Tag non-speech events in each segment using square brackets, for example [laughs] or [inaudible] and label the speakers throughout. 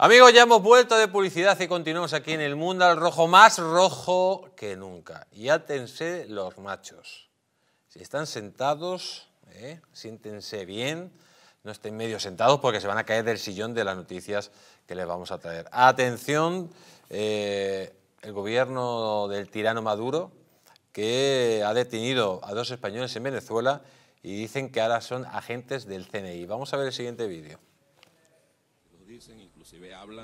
Speaker 1: Amigos, ya hemos vuelto de publicidad y continuamos aquí en el mundo al rojo, más rojo que nunca. Y átense los machos. Si están sentados, eh, siéntense bien, no estén medio sentados porque se van a caer del sillón de las noticias que les vamos a traer. Atención, eh, el gobierno del tirano Maduro, que ha detenido a dos españoles en Venezuela y dicen que ahora son agentes del CNI. Vamos a ver el siguiente vídeo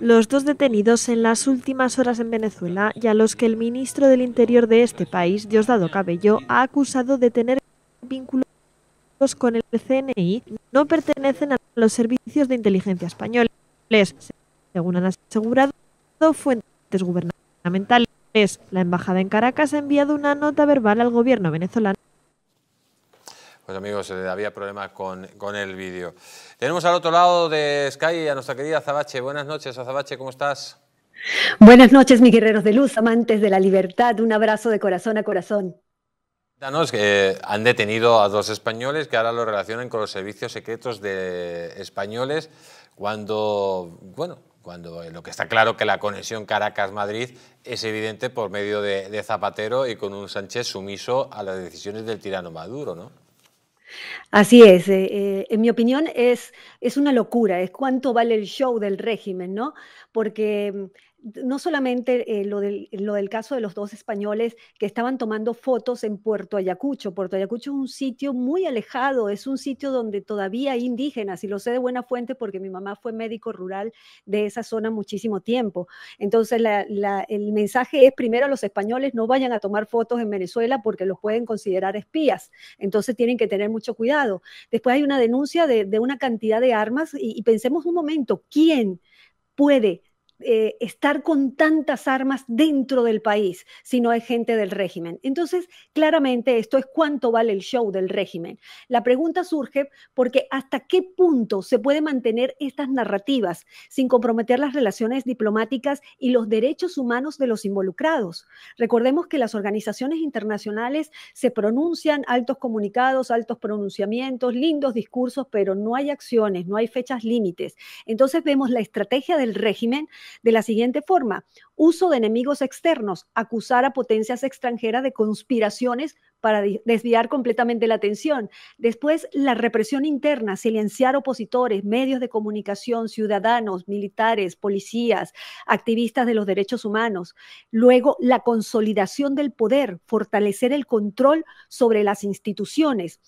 Speaker 2: los dos detenidos en las últimas horas en Venezuela y a los que el ministro del Interior de este país, Diosdado Cabello, ha acusado de tener vínculos con el CNI, no pertenecen a los servicios de inteligencia españoles, según han asegurado fuentes gubernamentales. La embajada en Caracas ha enviado una nota verbal al gobierno venezolano
Speaker 1: pues amigos, eh, había problemas con, el vídeo. Tenemos al otro lado de Sky a nuestra querida Zabache. Buenas noches, Zabache, ¿cómo estás?
Speaker 2: Buenas noches, mi guerreros de luz, amantes de la libertad. Un abrazo de corazón a corazón.
Speaker 1: Danos, eh, han detenido a dos españoles que ahora lo relacionan con los servicios secretos de españoles cuando, bueno, cuando eh, lo que está claro que la conexión Caracas-Madrid es evidente por medio de Zapatero y con un Sánchez sumiso a las decisiones del tirano Maduro, ¿no?
Speaker 2: Así es, eh, eh, en mi opinión es, es una locura, es cuánto vale el show del régimen, ¿no? Porque mm, no solamente eh, lo, del, caso de los dos españoles que estaban tomando fotos en Puerto Ayacucho. Puerto Ayacucho es un sitio muy alejado, es un sitio donde todavía hay indígenas, y lo sé de buena fuente porque mi mamá fue médico rural de esa zona muchísimo tiempo. Entonces, el mensaje es primero a los españoles, no vayan a tomar fotos en Venezuela porque los pueden considerar espías. Entonces, tienen que tener mucho cuidado. Después hay una denuncia de, una cantidad de armas y pensemos un momento, ¿quién puede eh, estar con tantas armas dentro del país si no hay gente del régimen. Entonces, claramente esto es cuánto vale el show del régimen. La pregunta surge porque hasta qué punto se puede mantener estas narrativas sin comprometer las relaciones diplomáticas y los derechos humanos de los involucrados. Recordemos que las organizaciones internacionales se pronuncian altos comunicados, altos pronunciamientos, lindos discursos, pero no hay acciones, no hay fechas límites. Entonces vemos la estrategia del régimen de la siguiente forma, uso de enemigos externos, acusar a potencias extranjeras de conspiraciones para desviar completamente la atención. Después, la represión interna, silenciar opositores, medios de comunicación, ciudadanos, militares, policías, activistas de los derechos humanos. Luego, la consolidación del poder, fortalecer el control sobre las instituciones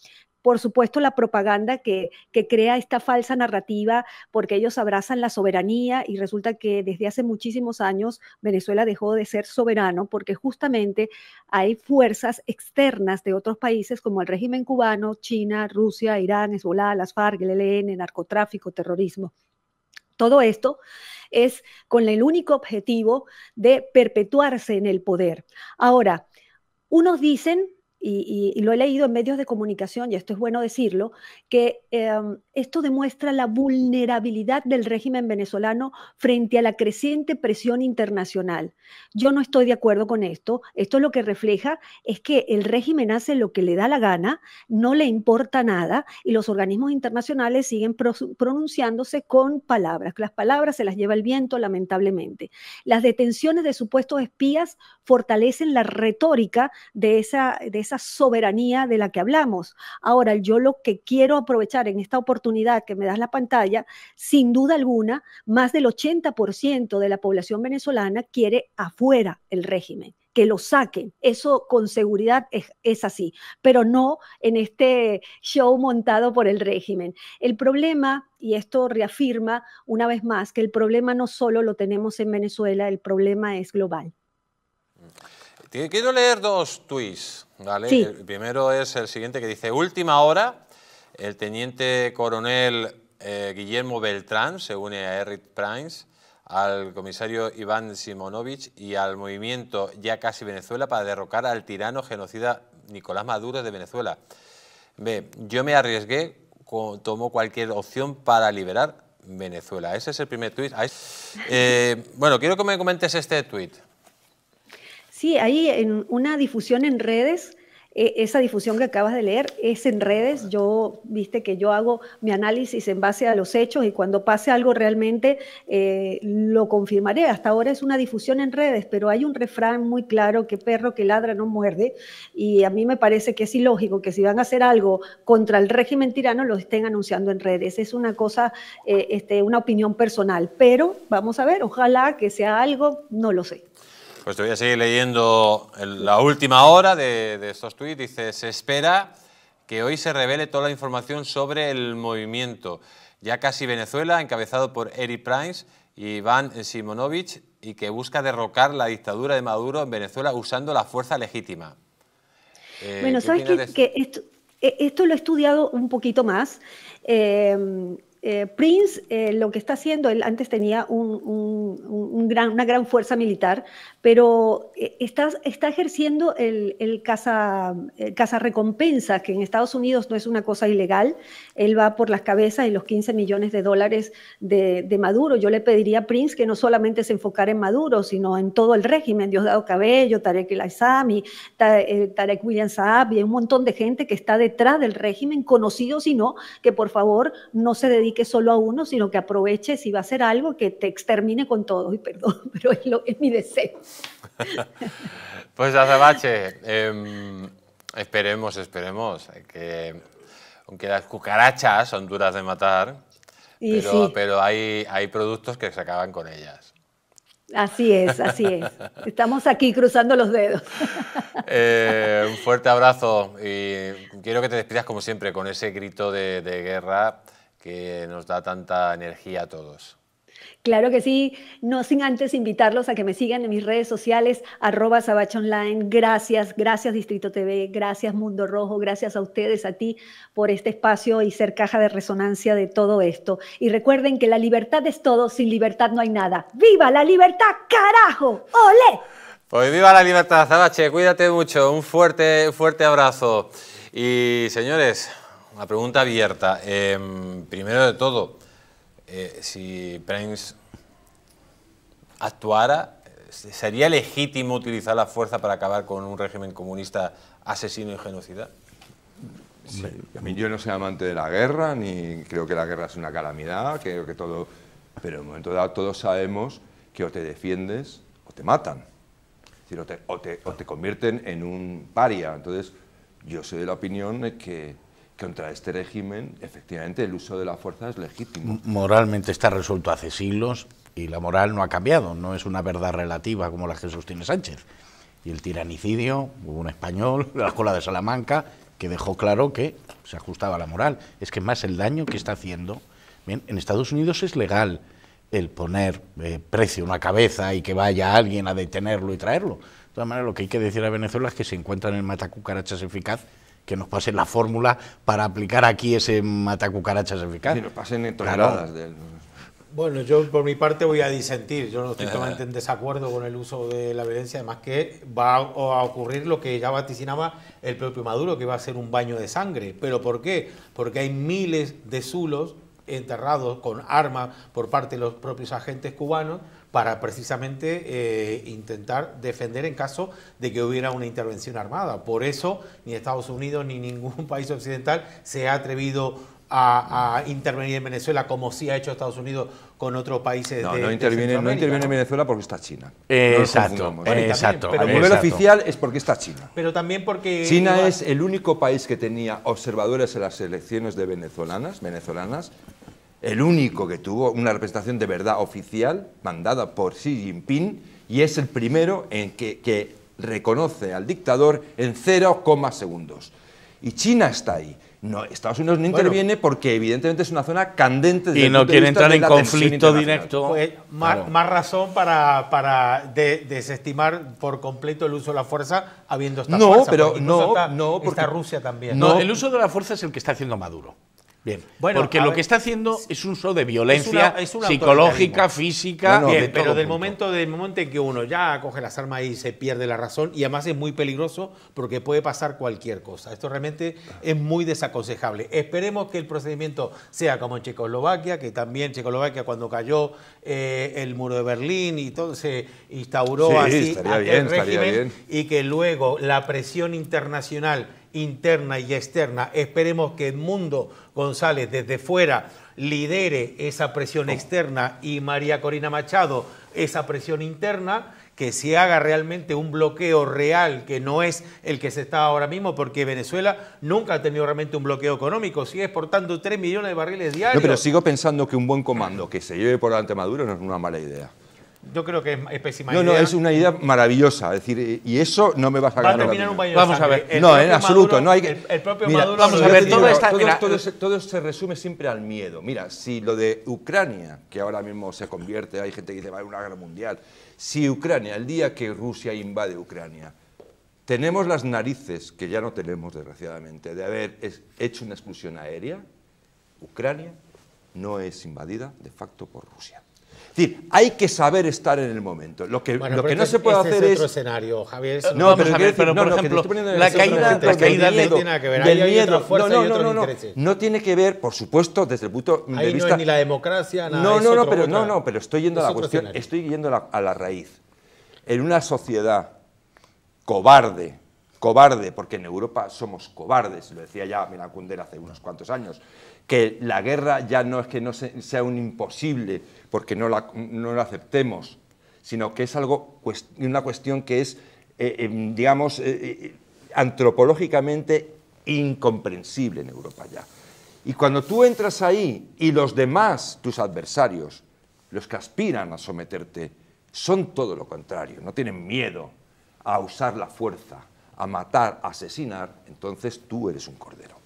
Speaker 2: por supuesto la propaganda que, crea esta falsa narrativa, porque ellos abrazan la soberanía y resulta que desde hace muchísimos años Venezuela dejó de ser soberano porque justamente hay fuerzas externas de otros países como el régimen cubano, China, Rusia, Irán, Hezbollah, las FARC, el e ELN, narcotráfico, terrorismo. Todo esto es con el único objetivo de perpetuarse en el poder. Ahora, unos dicen y, lo he leído en medios de comunicación, y esto es bueno decirlo, que em, esto demuestra la vulnerabilidad del régimen venezolano frente a la creciente presión internacional. Yo no estoy de acuerdo con esto. Esto lo que refleja es que el régimen hace lo que le da la gana, no le importa nada, y los organismos internacionales siguen pronunciándose con palabras. Las palabras se las lleva el viento, lamentablemente. Las detenciones de supuestos espías fortalecen la retórica de esa esa soberanía de la que hablamos. Ahora, yo lo que quiero aprovechar en esta oportunidad que me das la pantalla, sin duda alguna, más del 80% de la población venezolana quiere afuera el régimen que lo saquen. Eso con seguridad es, así, pero no en este show montado por el régimen. El problema, y esto reafirma una vez más, que el problema no solo lo tenemos en Venezuela, el problema es global.
Speaker 1: Quiero leer dos tweets. Vale, el primero es el siguiente que dice, última hora, el teniente coronel eh, Guillermo Beltrán se une a Eric Primes, al comisario Iván Simonovich y al movimiento Ya Casi Venezuela para derrocar al tirano genocida Nicolás Maduro de Venezuela. Ve, yo me arriesgué, tomo cualquier opción para liberar Venezuela. Ese es el primer tuit. Eh, bueno, quiero que me comentes este tuit.
Speaker 2: Sí, hay en una difusión en redes, e, esa difusión que acabas de leer es en redes. Yo, viste que yo hago mi análisis en base a los hechos y cuando pase algo realmente eh, lo confirmaré. Hasta ahora es una difusión en redes, pero hay un refrán muy claro que perro que ladra no muerde y a mí me parece que es ilógico que si van a hacer algo contra el régimen tirano lo estén anunciando en redes. Es una cosa, eh, este, una opinión personal, pero vamos a ver, ojalá que sea algo, no lo sé.
Speaker 1: Pues te voy a seguir leyendo la última hora de, estos tweets. Dice, se espera que hoy se revele toda la información sobre el movimiento. Ya casi Venezuela, encabezado por Eric Prince y Iván Simonovich, y que busca derrocar la dictadura de Maduro en Venezuela usando la fuerza legítima. Eh, bueno, ¿sabes que,
Speaker 2: eh, esto, lo he estudiado un poquito más? Eh, eh, Prince eh, lo que está haciendo, él antes tenía una gran fuerza militar, pero eh, está, ejerciendo el, el recompensa, que en Estados Unidos no es una cosa ilegal. Él va por las cabezas y los 15 millones de dólares de, Maduro. Yo le pediría a Prince que no solamente se enfocara en Maduro, sino en todo el régimen, Diosdado Cabello, Tarek El Aizami, Tarek William Saab, y un montón de gente que está detrás del régimen, conocido y no, que por favor no se dedique que solo a uno, sino que aproveche si va a ser algo que te extermine con todo. Y perdón, [laughs] pero es, lo, es mi deseo.
Speaker 1: [laughs] pues Azabache, eh, esperemos, esperemos que aunque las cucarachas son duras de matar, pero, pero hay, hay productos que se acaban con ellas.
Speaker 2: Así es, así es. [laughs] Estamos aquí cruzando los dedos.
Speaker 1: Eh, un fuerte abrazo y quiero que te despidas como siempre con ese grito de, de guerra que nos da tanta energía a todos.
Speaker 2: Claro que sí, no sin antes invitarlos a que me sigan en mis redes sociales, arroba Online. Gracias, gracias Distrito TV, gracias Mundo Rojo, gracias a ustedes, a ti, por este espacio y ser caja de resonancia de todo esto. Y recuerden que la libertad es todo, sin libertad no hay nada. ¡Viva la libertad, carajo! ¡Ole!
Speaker 1: Pues viva la libertad, Zabache, cuídate mucho, un fuerte, fuerte abrazo. Y señores, una pregunta abierta. Em, primero de todo, eh, si Prince actuara, eh, ¿sería legítimo utilizar la fuerza para acabar con un régimen comunista asesino y genocida?
Speaker 3: A mí yo no soy amante de la guerra, ni creo que la guerra es una calamidad, creo que todo... Pero en el momento dado todos sabemos que o te defiendes o te matan. o, te, convierten en un paria. Entonces, yo soy de la opinión que contra este régimen, efectivamente, el uso de la fuerza es legítimo.
Speaker 4: Moralmente está resuelto hace siglos y la moral no ha cambiado, no es una verdad relativa como la que sostiene Sánchez. Y el tiranicidio, hubo un español, la escuela de Salamanca, que dejó claro que se ajustaba a la moral. Es que más el daño que está haciendo. en Estados Unidos es legal el poner eh, precio a una cabeza y que vaya alguien a detenerlo y traerlo. De todas maneras, lo que hay que decir a Venezuela es que se encuentran el matacucarachas eficaz que nos pasen la fórmula para aplicar aquí ese matacucarachas eficaz. Que nos pasen
Speaker 5: Bueno, yo por mi parte voy a disentir. Yo no estoy totalmente en desacuerdo con el uso de la violencia, además que va a ocurrir lo que ya vaticinaba el propio Maduro, que va a ser un baño de sangre. ¿Pero por qué? Porque hay miles de zulos enterrados con armas por parte de los propios agentes cubanos para precisamente eh, intentar defender en caso de que hubiera una intervención armada. Por eso ni Estados Unidos ni ningún [laughs] país occidental se ha atrevido a, intervenir en Venezuela como sí ha hecho Estados Unidos con otros países de, no interviene, no interviene
Speaker 3: en Venezuela porque está China. exacto, exacto. Pero a nivel oficial es porque está China.
Speaker 5: Pero también porque China es
Speaker 3: el único país que tenía observadores en las elecciones de venezolanas, venezolanas el único que tuvo una representación de verdad oficial, mandada por Xi Jinping, y es el primero en que, reconoce al dictador en 0, segundos. Y China está ahí. No, Estados Unidos no interviene porque evidentemente es una zona candente. y no quiere entrar en conflicto directo.
Speaker 5: Pues, más, razón para, desestimar por completo el uso de la fuerza habiendo esta no, Pero, no, no, porque, Rusia también. no, el
Speaker 4: uso de la fuerza es el que está haciendo Maduro. Porque lo que está haciendo es un uso de violencia psicológica, física. pero del
Speaker 5: momento, del momento en que uno ya coge las armas y se pierde la razón, y además es muy peligroso porque puede pasar cualquier cosa. Esto realmente es muy desaconsejable. Esperemos que el procedimiento sea como en Checoslovaquia, que también Checoslovaquia cuando cayó eh, el muro de Berlín y todo se instauró así el régimen y que luego la presión internacional interna y externa. Esperemos que el Mundo González desde fuera lidere esa presión externa y María Corina Machado esa presión interna, que se haga realmente un bloqueo real, que no es el que se está ahora mismo, porque Venezuela nunca ha tenido realmente un bloqueo económico, sigue exportando 3 millones de barriles diarios. No, pero sigo
Speaker 3: pensando que un buen comando que se lleve por delante Maduro no es una mala idea.
Speaker 5: Yo creo que es, pésima idea. No, no, es
Speaker 3: una idea maravillosa. decir, y eso no me a Va a terminar un Vamos a ver. no, en absoluto. no hay el, propio Maduro. Vamos a ver, todo, está, se, resume siempre al miedo. Mira, si lo de Ucrania, que ahora mismo se convierte, hay gente que dice va a haber una guerra mundial. Si Ucrania, el día que Rusia invade Ucrania, tenemos las narices, que ya no tenemos desgraciadamente, de haber hecho una exclusión aérea, Ucrania no es invadida de facto por Rusia decir, hay que saber estar en el momento. Lo que, no este se puede este hacer es... otro escenario, Javier. no, pero, por ejemplo, la caída, la caída del miedo. Del miedo. No, no, no, no, no. tiene que ver, por supuesto, desde el punto de Ahí vista... no ni la democracia, nada. No, no, no, pero, no, no, pero estoy yendo, a la, cuestión, estoy yendo a la raíz. En una sociedad cobarde, cobarde, porque en Europa somos cobardes, lo decía ya Milan Kundera hace unos cuantos años, que la guerra ya no es que no sea un imposible porque no la, aceptemos, sino que es algo, una cuestión que es, eh, eh, digamos, eh, antropológicamente incomprensible en Europa ya. Y cuando tú entras ahí y los demás, tus adversarios, los que aspiran a someterte, son todo lo contrario, no tienen miedo a usar la fuerza, a matar, a asesinar, entonces tú eres un cordero.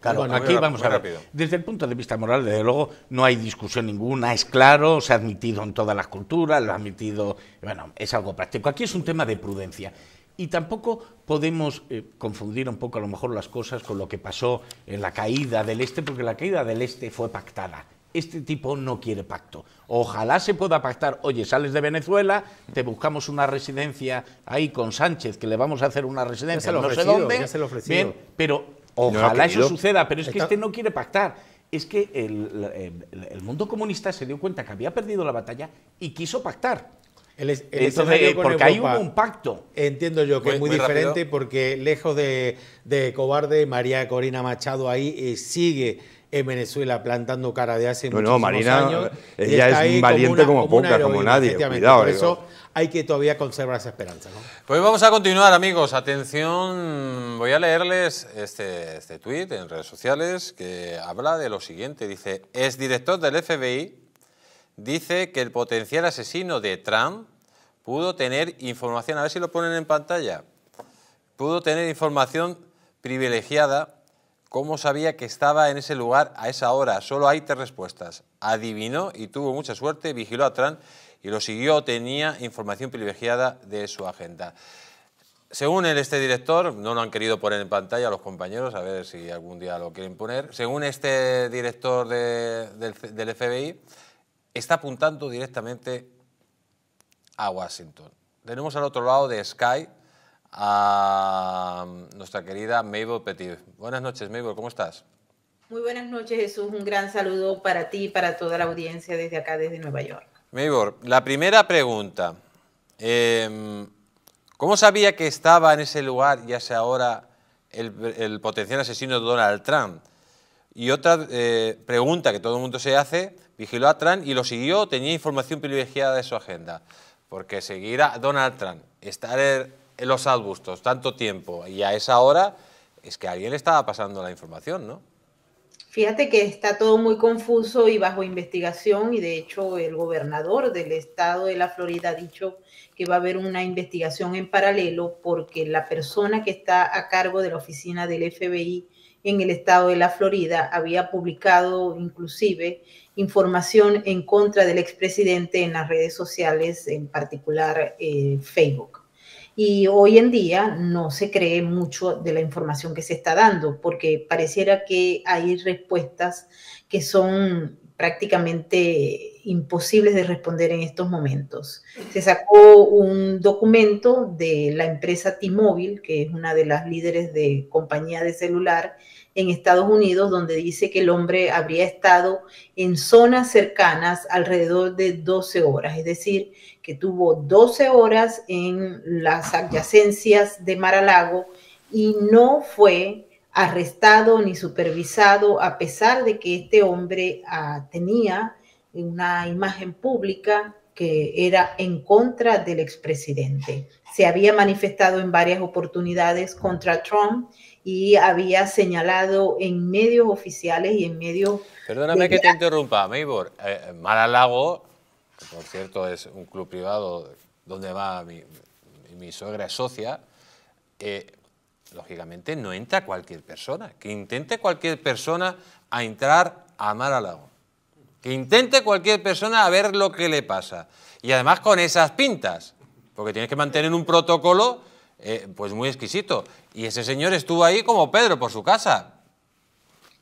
Speaker 3: Claro, bueno, aquí vamos
Speaker 4: a ver. Desde el punto de vista moral, desde luego, no hay discusión ninguna, es claro, se ha admitido en todas las culturas, lo ha admitido, bueno, es algo práctico. Aquí es un tema de prudencia. Y tampoco podemos eh, confundir un poco a lo mejor las cosas con lo que pasó en la caída del Este, porque la caída del Este fue pactada este tipo no quiere pacto. Ojalá se pueda pactar, oye, sales de Venezuela, te buscamos una residencia ahí con Sánchez, que le vamos a hacer una residencia, no sé dónde, se bien, pero ojalá eso suceda, pero es que este no quiere pactar. Es que el, mundo comunista se dio cuenta que había perdido la batalla y quiso pactar.
Speaker 5: porque hay un pacto. Entiendo yo que es muy, diferente porque lejos de, cobarde, María Corina Machado ahí eh, sigue en Venezuela plantando cara de hace no, Marina, años. Ella es valiente como, una, como, nadie. por eso hay que todavía conservar esa esperanza.
Speaker 1: Pues vamos a continuar, amigos. Atención, voy a leerles este, este tuit en redes sociales que habla de lo siguiente. Dice, director del FBI dice que el potencial asesino de Trump pudo tener información, a ver si lo ponen en pantalla, pudo tener información privilegiada ¿Cómo sabía que estaba en ese lugar a esa hora? Solo hay tres respuestas. Adivinó y tuvo mucha suerte, vigiló a Trump y lo siguió, tenía información privilegiada de su agenda. Según este director, no lo han querido poner en pantalla los compañeros, a ver si algún día lo quieren poner, según este director del, del FBI, está apuntando directamente a Washington. Tenemos al otro lado de Sky a mm, nuestra querida Mabel Petit. Buenas noches, Mabel, ¿cómo estás?
Speaker 6: Muy buenas noches, Jesús. Un gran saludo para ti y para toda la audiencia desde acá, desde Nueva York.
Speaker 1: Mabel, la primera pregunta. Em, ¿Cómo sabía que estaba en ese lugar ya sea ahora el, potencial asesino de Donald Trump? Y otra eh, pregunta que todo el mundo se hace, ¿vigiló a Trump y lo siguió tenía información privilegiada de su agenda? Porque seguir a Donald Trump, estar los arbustos tanto tiempo y a esa hora, es que alguien le estaba pasando la información, ¿no?
Speaker 6: Fíjate que está todo muy confuso y bajo investigación y de hecho el gobernador del estado de la Florida ha dicho que va a haber una investigación en paralelo porque la persona que está a cargo de la oficina del FBI en el estado de la Florida había publicado inclusive información en contra del expresidente en las redes sociales, en particular eh, Facebook. Y hoy en día no se cree mucho de la información que se está dando, porque pareciera que hay respuestas que son prácticamente imposibles de responder en estos momentos. Se sacó un documento de la empresa T-Mobile, que es una de las líderes de compañía de celular en Estados Unidos, donde dice que el hombre habría estado en zonas cercanas alrededor de 12 horas, es decir, que tuvo 12 horas en las adyacencias de Maralago y no fue arrestado ni supervisado, a pesar de que este hombre ah, tenía una imagen pública que era en contra del expresidente. Se había manifestado en varias oportunidades contra Trump y había señalado en medios oficiales y en medios...
Speaker 1: Perdóname que te interrumpa, Maybor. Eh, eh, Maralago, que por cierto es un club privado donde va mi, suegra socia, eh, lógicamente no entra cualquier persona. Que intente cualquier persona a entrar a Maralago. Que intente cualquier persona a ver lo que le pasa. Y además con esas pintas, porque tienes que mantener un protocolo eh, pues muy exquisito. Y ese señor estuvo ahí como Pedro por su casa. A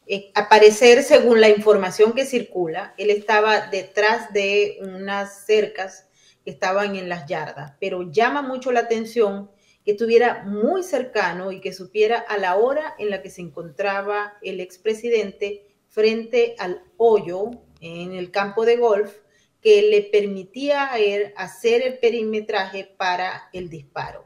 Speaker 6: eh, aparecer, según la información que circula, él estaba detrás de unas cercas que estaban en las yardas, pero llama mucho la atención que estuviera muy cercano y que supiera a la hora en la que se encontraba el expresidente frente al hoyo en el campo de golf que le permitía hacer el perimetraje para el disparo.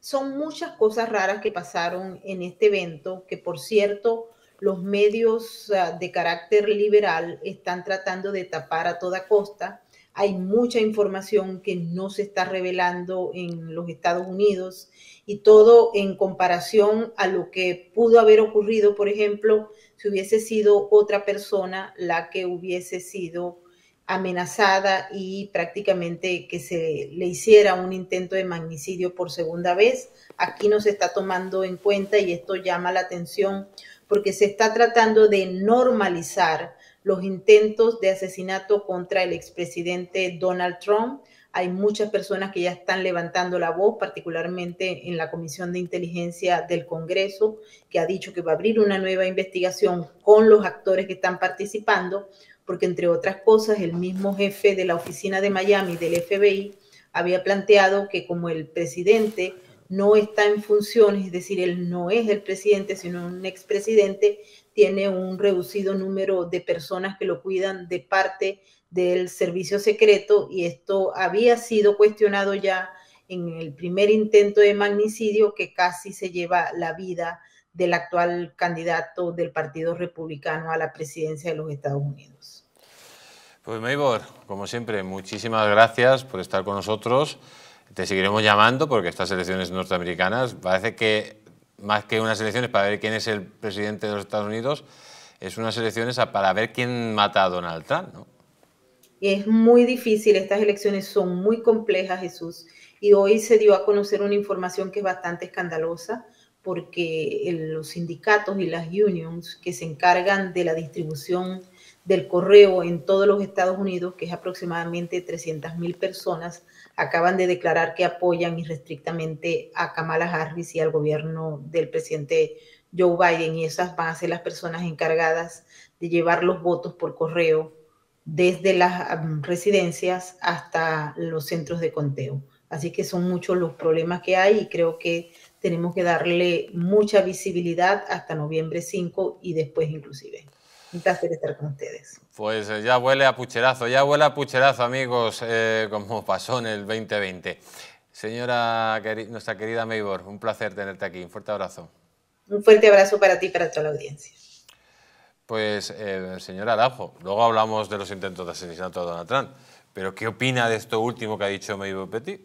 Speaker 6: Son muchas cosas raras que pasaron en este evento, que por cierto los medios ah, de carácter liberal están tratando de tapar a toda costa. Hay mucha información que no se está revelando en los Estados Unidos y todo en comparación a lo que pudo haber ocurrido, por ejemplo, si hubiese sido otra persona la que hubiese sido amenazada y prácticamente que se le hiciera un intento de magnicidio por segunda vez. Aquí no se está tomando en cuenta y esto llama la atención porque se está tratando de normalizar los intentos de asesinato contra el expresidente Donald Trump hay muchas personas que ya están levantando la voz, particularmente en la Comisión de Inteligencia del Congreso, que ha dicho que va a abrir una nueva investigación con los actores que están participando, porque entre otras cosas, el mismo jefe de la oficina de Miami del FBI había planteado que como el presidente no está en funciones, es decir, él no es el presidente, sino un expresidente, tiene un reducido número de personas que lo cuidan de parte del servicio secreto y esto había sido cuestionado ya en el primer intento de magnicidio que casi se lleva la vida del actual candidato del Partido Republicano a la presidencia de los Estados Unidos.
Speaker 1: Pues Maybor, como siempre, muchísimas gracias por estar con nosotros. Te seguiremos llamando porque estas elecciones norteamericanas parece que más que unas elecciones para ver quién es el presidente de los Estados Unidos, es unas elecciones para ver quién mata a Donald Trump, ¿no?
Speaker 6: Es muy difícil, estas elecciones son muy complejas, Jesús. Y hoy se dio a conocer una información que es bastante escandalosa porque los sindicatos y las unions que se encargan de la distribución del correo en todos los Estados Unidos, que es aproximadamente mil personas, acaban de declarar que apoyan irrestrictamente a Kamala Harris y al gobierno del presidente Joe Biden, y esas van a ser las personas encargadas de llevar los votos por correo desde las residencias hasta los centros de conteo. Así que son muchos los problemas que hay y creo que tenemos que darle mucha visibilidad hasta noviembre 5 y después inclusive. Un placer estar con ustedes.
Speaker 1: Pues eh, ya huele a pucherazo, ya huele a pucherazo amigos, eh, como pasó en el 2020. Señora, nuestra querida Maybor, un placer tenerte aquí. Un fuerte abrazo.
Speaker 6: Un fuerte abrazo para ti y para toda la audiencia.
Speaker 1: Pues, eh, señor Arajo, luego hablamos de los intentos de asesinato a Donald Trump, pero ¿qué opina de esto último que ha dicho Meibo Petit?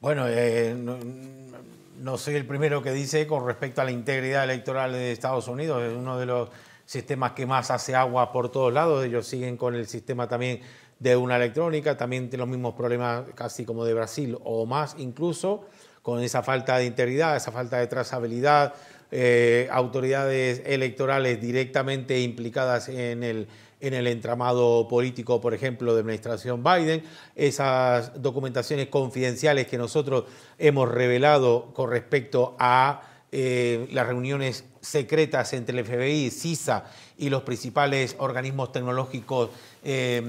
Speaker 5: Bueno, eh, no, no, soy el primero que dice con respecto a la integridad electoral de Estados Unidos, es uno de los sistemas que más hace agua por todos lados, ellos siguen con el sistema también de una electrónica, también tienen los mismos problemas casi como de Brasil o más incluso, con esa falta de integridad, esa falta de trazabilidad, eh, autoridades electorales directamente implicadas en el, en el entramado político, por ejemplo, de administración Biden, esas documentaciones confidenciales que nosotros hemos revelado con respecto a eh, las reuniones secretas entre el FBI, CISA y los principales organismos tecnológicos eh,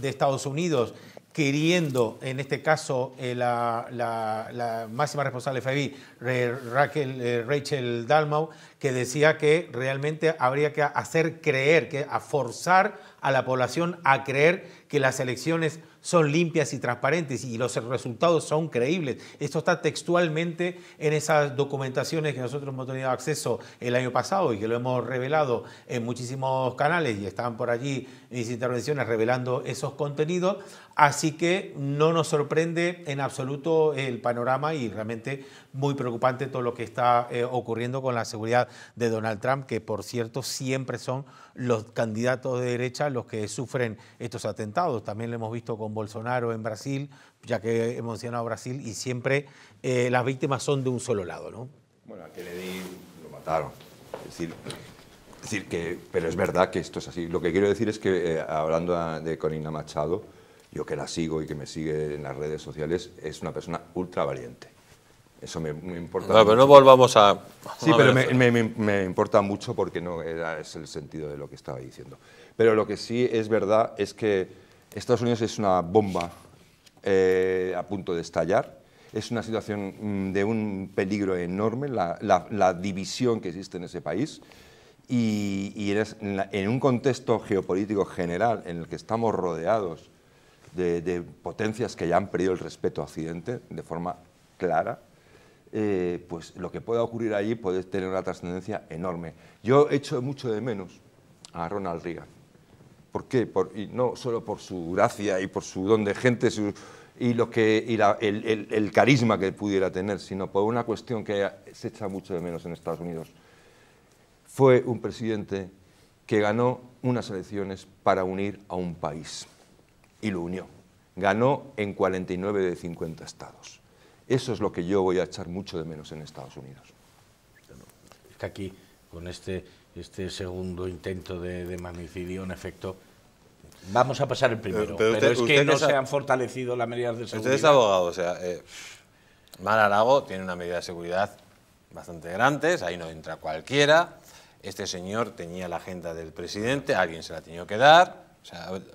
Speaker 5: de Estados Unidos queriendo, en este caso, eh, la, máxima responsable de FBI, Raquel, eh, Rachel Dalmau, que decía que realmente habría que hacer creer, que a forzar a la población a creer que las elecciones son limpias y transparentes y los resultados son creíbles. Esto está textualmente en esas documentaciones que nosotros hemos tenido acceso el año pasado y que lo hemos revelado en muchísimos canales y están por allí mis intervenciones revelando esos contenidos. Así que no nos sorprende en absoluto el panorama y realmente muy preocupante todo lo que está eh, ocurriendo con la seguridad de Donald Trump, que por cierto siempre son los candidatos de derecha los que sufren estos atentados. También lo hemos visto con Bolsonaro en Brasil, ya que hemos mencionado Brasil, y siempre eh, las víctimas son de un solo lado. ¿no?
Speaker 1: Bueno, a Kennedy
Speaker 3: lo mataron. Es decir, que, pero es verdad que esto es así. Lo que quiero decir es que, eh, hablando de Corina Machado, yo que la sigo y que me sigue en las redes sociales, es una persona ultra valiente. Eso me, importa. pero no volvamos a.
Speaker 1: Sí, pero me, me,
Speaker 3: me, importa mucho porque no es el sentido de lo que estaba diciendo. Pero lo que sí es verdad es que Estados Unidos es una bomba eh, a punto de estallar. Es una situación mm, de un peligro enorme, la, la, división que existe en ese país. Y, y en, en un contexto geopolítico general en el que estamos rodeados de, potencias que ya han perdido el respeto a Occidente de forma clara, eh, pues lo que pueda ocurrir allí puede tener una trascendencia enorme. Yo echo mucho de menos a Ronald Reagan. ¿Por qué? y no solo por su gracia y por su don de gente y, lo que, el, el, carisma que pudiera tener, sino por una cuestión que se echa mucho de menos en Estados Unidos. Fue un presidente que ganó unas elecciones para unir a un país y lo unió. Ganó en 49 de 50 estados. Eso es lo que yo voy a echar mucho de menos en Estados Unidos. Es que aquí, con este, este segundo intento de, de
Speaker 4: en efecto, vamos a pasar el primero. Pero, es que no se han
Speaker 1: fortalecido las medidas de seguridad. Usted es abogado, o sea, eh, tiene una medida de seguridad bastante grande, ahí no entra cualquiera. Este señor tenía la agenda del presidente, alguien se la tenía que dar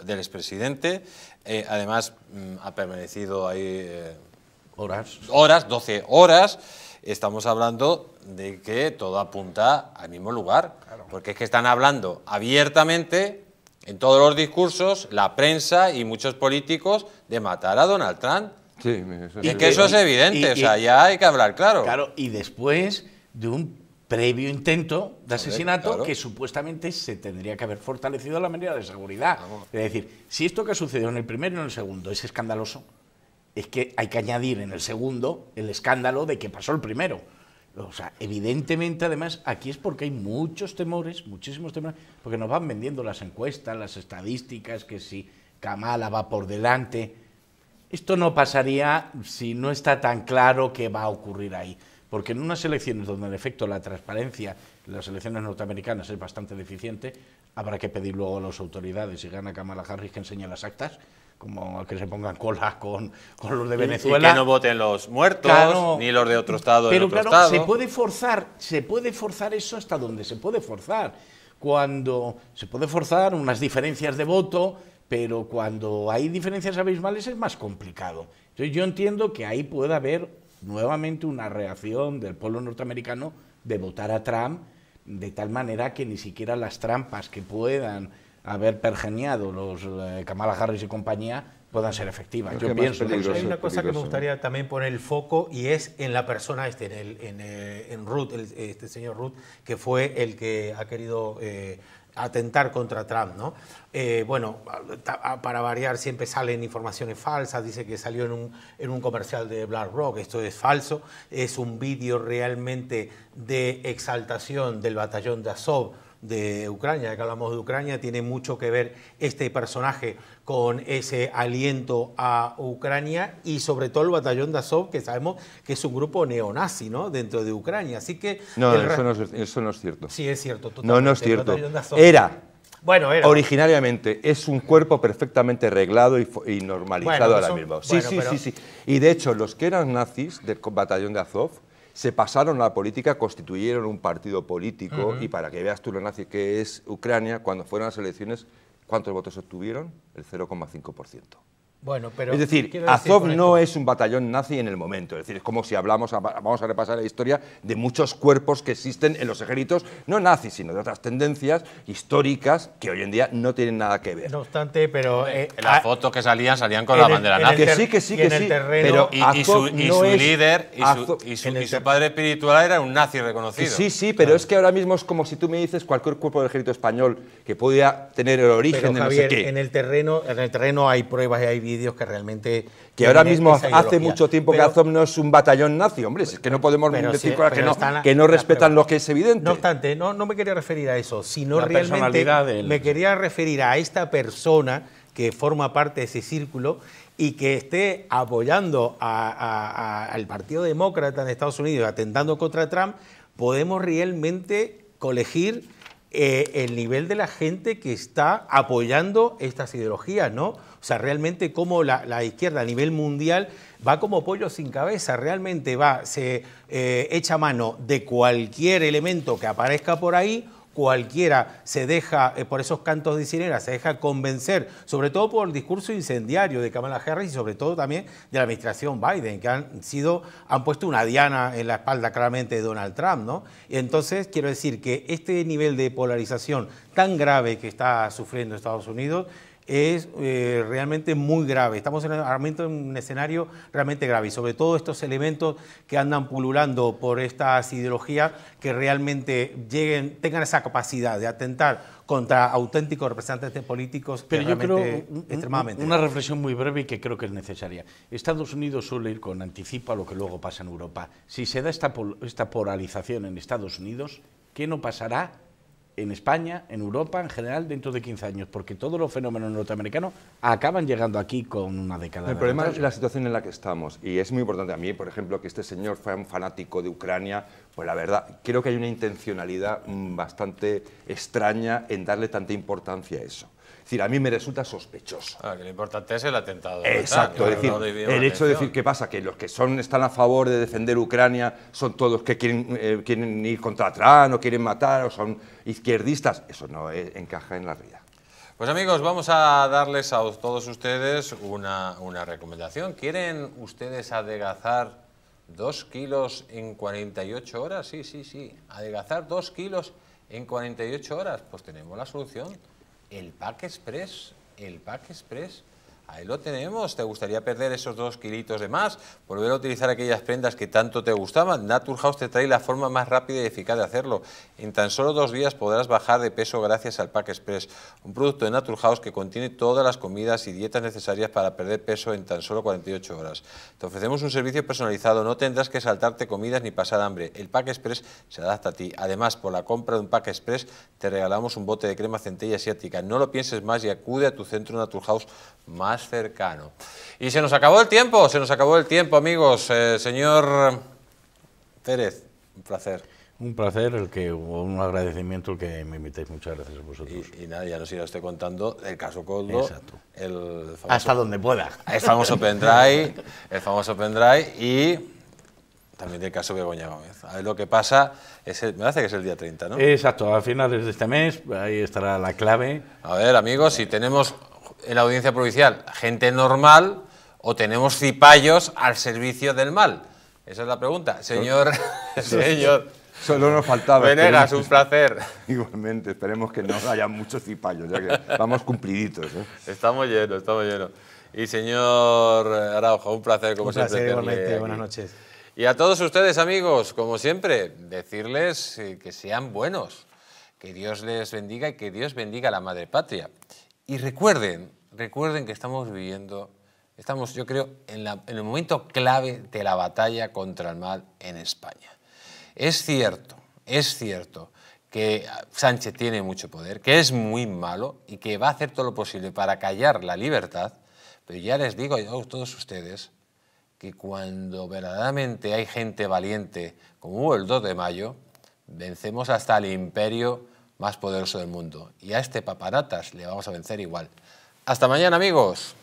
Speaker 1: del expresidente. Eh, además, mm, ha permanecido ahí... Eh, horas. Horas, 12 horas. Estamos hablando de que todo apunta al mismo lugar. Porque es que están hablando abiertamente en todos los discursos, la prensa y muchos políticos, de matar a Donald Trump. y es que eso es evidente, o sea, ya hay que hablar claro. Claro, y después
Speaker 4: de un previo intento de asesinato que supuestamente se tendría que haber fortalecido la medida de seguridad. Es decir, si esto que sucedió en el primero y en el segundo es escandaloso, es que hay que añadir en el segundo el escándalo de que pasó el primero. O sea, evidentemente, además, aquí es porque hay muchos temores, muchísimos temores, porque nos van vendiendo las encuestas, las estadísticas, que si Kamala va por delante. Esto no pasaría si no está tan claro qué va a ocurrir ahí. Porque en unas elecciones donde en efecto la transparencia en las elecciones norteamericanas es bastante deficiente, habrá que pedir luego a las autoridades, si gana Kamala Harris, que enseñe las actas, como que se pongan cola
Speaker 1: con, los de Venezuela. Y que no voten los muertos, ni los de otro estado. Pero claro, se puede
Speaker 4: forzar, se puede forzar eso hasta donde se puede forzar. Cuando se puede forzar unas diferencias de voto, pero cuando hay diferencias abismales es más complicado. Entonces yo entiendo que ahí puede haber nuevamente una reacción del pueblo norteamericano de votar a Trump de tal manera que ni siquiera las trampas que puedan haber pergeniado los eh, Kamala Harris y compañía puedan ser efectivas. Yo pienso que hay una cosa que me gustaría
Speaker 5: también poner el foco y es en la persona este, en, eh, Ruth, este señor Ruth, que fue el que ha querido eh, atentar contra Trump, ¿no? Eh, bueno, para variar siempre salen informaciones falsas, dice que salió en un, en un comercial de BlackRock, esto es falso, es un vídeo realmente de exaltación del batallón de Azov, de Ucrania, que hablamos de Ucrania, tiene mucho que ver este personaje con ese aliento a Ucrania y sobre todo el batallón de Azov, que sabemos que es un grupo neonazi ¿no? dentro de Ucrania. Así que... No, eso, no
Speaker 3: es, eso no, es, cierto. Sí, es cierto. Totalmente. No, no es cierto. Era, bueno, Originariamente es un cuerpo perfectamente reglado y, normalizado ahora mismo. Sí, sí, sí. Y de hecho, los que eran nazis del batallón de Azov se pasaron a la política, constituyeron un partido político y para que veas tú lo nazi que es Ucrania, cuando fueron las elecciones, ¿cuántos votos obtuvieron? El 0,5% pero es decir, Azov no es un batallón nazi en el momento. Es decir, es como si hablamos, vamos a repasar la historia de muchos cuerpos que existen en los ejércitos, no nazis, sino de otras tendencias históricas que hoy en día no tienen nada que ver.
Speaker 1: No obstante, pero. Eh, las ah, fotos que salían salían con la bandera nazi. Que sí, que sí, que sí. y, su, líder y su, padre espiritual era un nazi reconocido. Sí, sí, pero
Speaker 3: es que ahora mismo es como si tú me dices cualquier cuerpo del ejército español que pudiera tener el origen de no En
Speaker 5: el terreno, en el terreno hay pruebas y hay que realmente... Que ahora mismo hace mucho tiempo que Azov
Speaker 3: no es un batallón nazi, hombre, es que no podemos decir que, no, respetan lo que es evidente. No
Speaker 5: obstante, no, no me quería referir a eso, sino realmente me quería referir a esta persona que forma parte de ese círculo y que esté apoyando al Partido Demócrata en Estados Unidos, atentando contra Trump, podemos realmente colegir eh, el nivel de la gente que está apoyando estas ideologías, ¿no? O sea, realmente cómo la, izquierda a nivel mundial va como pollo sin cabeza, realmente va, se eh, echa mano de cualquier elemento que aparezca por ahí cualquiera se deja, eh, por esos cantos de sirena, se deja convencer, sobre todo por el discurso incendiario de Kamala Harris y sobre todo también de la administración Biden, que han sido, han puesto una diana en la espalda claramente de Donald Trump, ¿no? Y entonces quiero decir que este nivel de polarización tan grave que está sufriendo Estados Unidos es eh, realmente muy grave. Estamos en, en un escenario realmente grave y sobre todo estos elementos que andan pululando por estas ideologías que realmente lleguen, tengan esa capacidad de atentar contra auténticos representantes políticos Pero yo creo extremadamente una
Speaker 4: reflexión muy breve y que creo que es necesaria. Estados Unidos suele ir con anticipo a lo que luego pasa en Europa. Si se da esta, esta polarización en Estados Unidos, ¿qué no pasará en España, en Europa en general, dentro
Speaker 3: de 15 años, porque todos los fenómenos norteamericanos acaban llegando aquí con una década. El problema es la situación en la que estamos, y es muy importante a mí, por ejemplo, que este señor fue un fanático de Ucrania, pues la verdad, creo que hay una intencionalidad mm, bastante extraña en darle tanta importancia a eso a mí me
Speaker 1: resulta sospechoso. Ah, lo importante es el atentado. Exacto, el hecho de
Speaker 3: decir que pasa, que los que son, están a favor de defender Ucrania son todos que quieren, eh, ir contra Trump o quieren matar o son izquierdistas, eso no eh, encaja en la realidad.
Speaker 1: Pues amigos, vamos a darles a todos ustedes una, una recomendación. ¿Quieren ustedes adelgazar dos kilos en 48 horas? Sí, sí, sí. Adelgazar dos kilos en 48 horas. Pues tenemos la solución. el pack express, el pack express Ahí lo tenemos. ¿Te gustaría perder esos dos kilitos de más? Volver a utilizar aquellas prendas que tanto te gustaban. Naturhaus te trae la forma más rápida y eficaz de hacerlo. En tan solo dos días podrás bajar de peso gracias al Pack Express, un producto de Naturhaus que contiene todas las comidas y dietas necesarias para perder peso en tan solo 48 horas. Te ofrecemos un servicio personalizado. No tendrás que saltarte comidas ni pasar hambre. El Pack Express se adapta a ti. Además, por la compra de un Pack Express te regalamos un bote de crema centella asiática. No lo pienses más y acude a tu centro Naturhaus más cercano. Y se nos acabó el tiempo, se nos acabó el tiempo, amigos. Eh, señor Pérez, un placer.
Speaker 4: Un placer, el que, un agradecimiento que me invitéis. Muchas gracias a vosotros. Y, nada, ya nos
Speaker 1: irá estoy contando el caso Coldo. El famoso, Hasta donde pueda. El famoso pendrive, el famoso pendrive y también el caso Begoña Gómez. A ver, lo que pasa, me parece que es el día 30, ¿no? Exacto, al final de este mes, ahí estará la clave. A ver, amigos, si tenemos en la audiencia provincial gente normal o tenemos cipayos al servicio del mal? Esa es la pregunta. Señor, [laughs] [laughs] señor.
Speaker 3: Solo nos faltaba. Venegas, un
Speaker 1: placer. [laughs] Igualmente, esperemos que no haya muchos cipayos, ya que estamos cumpliditos. ¿eh? Estamos llenos, estamos llenos. Y señor Araujo, un placer como siempre. Placer, igualmente, buenas noches. Y a todos ustedes, amigos, como siempre, decirles eh, que sean buenos, que Dios les bendiga y que Dios bendiga a la Madre Patria. Y recuerden, recuerden que estamos viviendo, estamos yo creo en, en el momento clave de la batalla contra el mal en España. Es cierto, es cierto que Sánchez tiene mucho poder, que es muy malo y que va a hacer todo lo posible para callar la libertad, pero ya les digo a todos ustedes que cuando verdaderamente hay gente valiente, como hubo el 2 de mayo, vencemos hasta el imperio más poderoso del mundo. Y a este paparatas le vamos a vencer igual. Hasta mañana amigos.